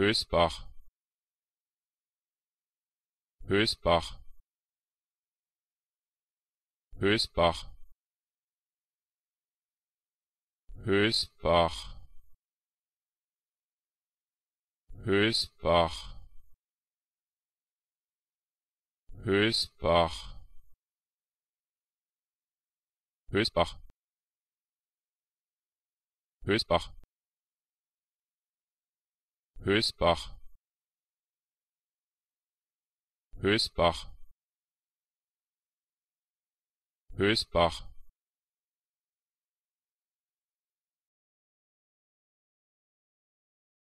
Hösbach Hösbach Hösbach Hösbach Hösbach Hösbach Hösbach Hösbach hösbach hösbach hösbach